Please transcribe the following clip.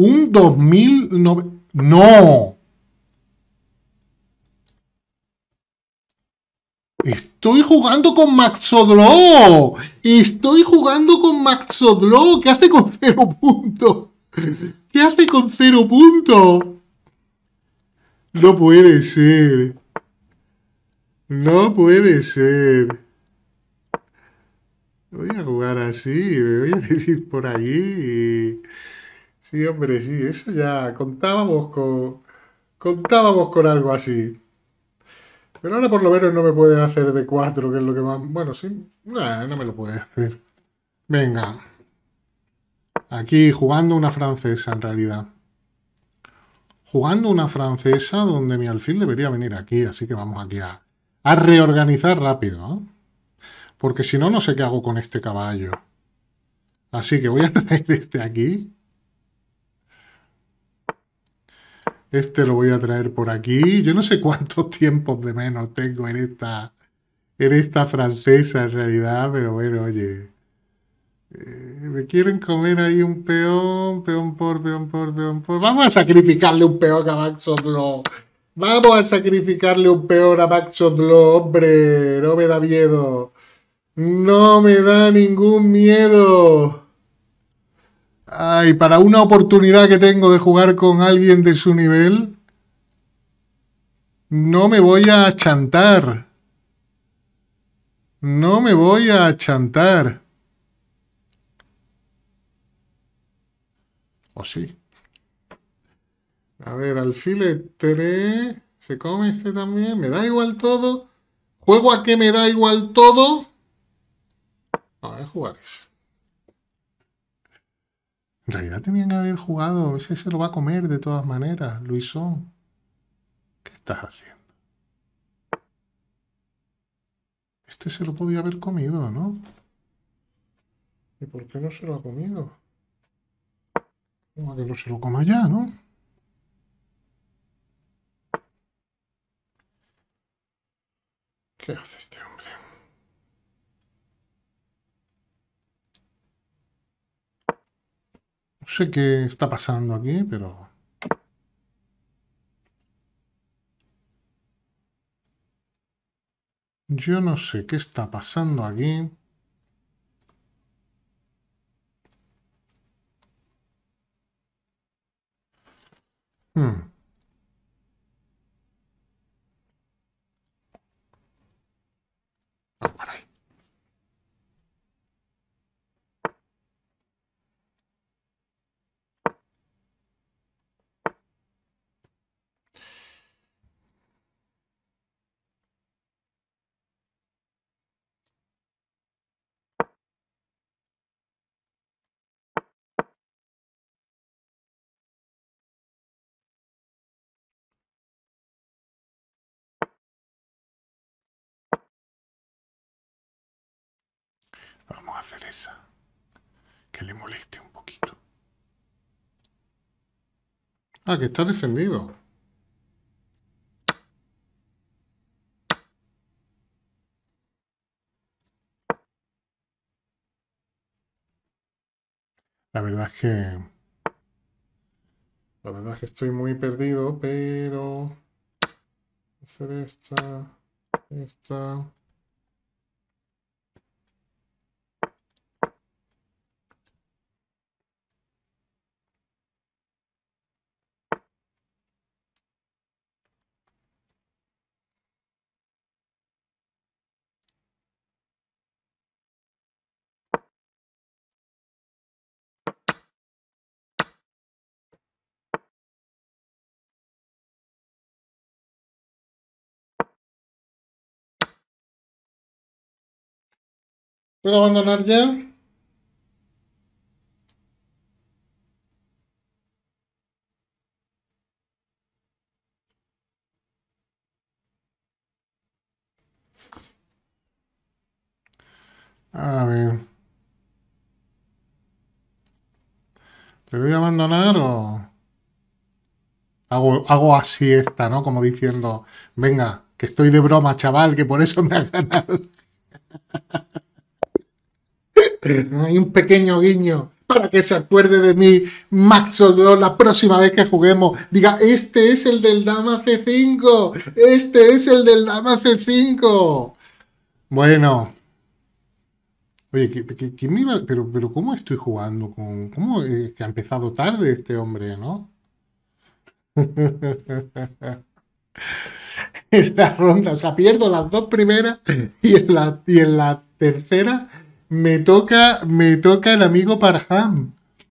Un 2009. No. Estoy jugando con Maxodlo. Estoy jugando con Maxodlo. ¿Qué hace con cero puntos? ¿Qué hace con cero punto? No puede ser. No puede ser. Voy a jugar así. Me voy a ir por allí y... Sí, hombre, sí, eso ya contábamos con, contábamos con algo así. Pero ahora por lo menos no me puede hacer de cuatro, que es lo que más... Bueno, sí, no me lo puede hacer. Venga. Aquí jugando una francesa, en realidad. Jugando una francesa donde mi alfil debería venir aquí, así que vamos aquí a, reorganizar rápido. Porque si no, no sé qué hago con este caballo. Así que voy a traer este aquí. Este lo voy a traer por aquí. Yo no sé cuántos tiempos de menos tengo en esta, en esta francesa en realidad, pero bueno, oye. Eh, me quieren comer ahí un peón, peón por, peón por, peón por. Vamos a sacrificarle un peón a Max Vamos a sacrificarle un peón a Max hombre. No me da miedo. No me da ningún miedo. Ay, para una oportunidad que tengo de jugar con alguien de su nivel, no me voy a chantar. No me voy a chantar. ¿O sí? A ver, alfil 3. ¿Se come este también? ¿Me da igual todo? ¿Juego a que me da igual todo? a jugar eso en realidad tenían que haber jugado, ese se lo va a comer de todas maneras, Luisón. ¿Qué estás haciendo? Este se lo podía haber comido, ¿no? ¿Y por qué no se lo ha comido? Como que no se lo coma ya, ¿no? ¿Qué hace este hombre? sé qué está pasando aquí, pero... Yo no sé qué está pasando aquí. Hmm. Vamos a hacer esa. Que le moleste un poquito. Ah, que está descendido. La verdad es que... La verdad es que estoy muy perdido, pero... Hacer esta... Esta... ¿Puedo abandonar ya? A ver. ¿Le voy a abandonar o...? Hago, así esta, ¿no? Como diciendo, venga, que estoy de broma, chaval, que por eso me ha ganado. Hay un pequeño guiño para que se acuerde de mí Max la próxima vez que juguemos. Diga, este es el del Dama C5. Este es el del Dama C5. Bueno. Oye, Pero, pero ¿cómo estoy jugando? con ¿Cómo es eh, que ha empezado tarde este hombre, no? en la ronda, o sea, pierdo las dos primeras y la, y en la tercera me toca, me toca el amigo Parham.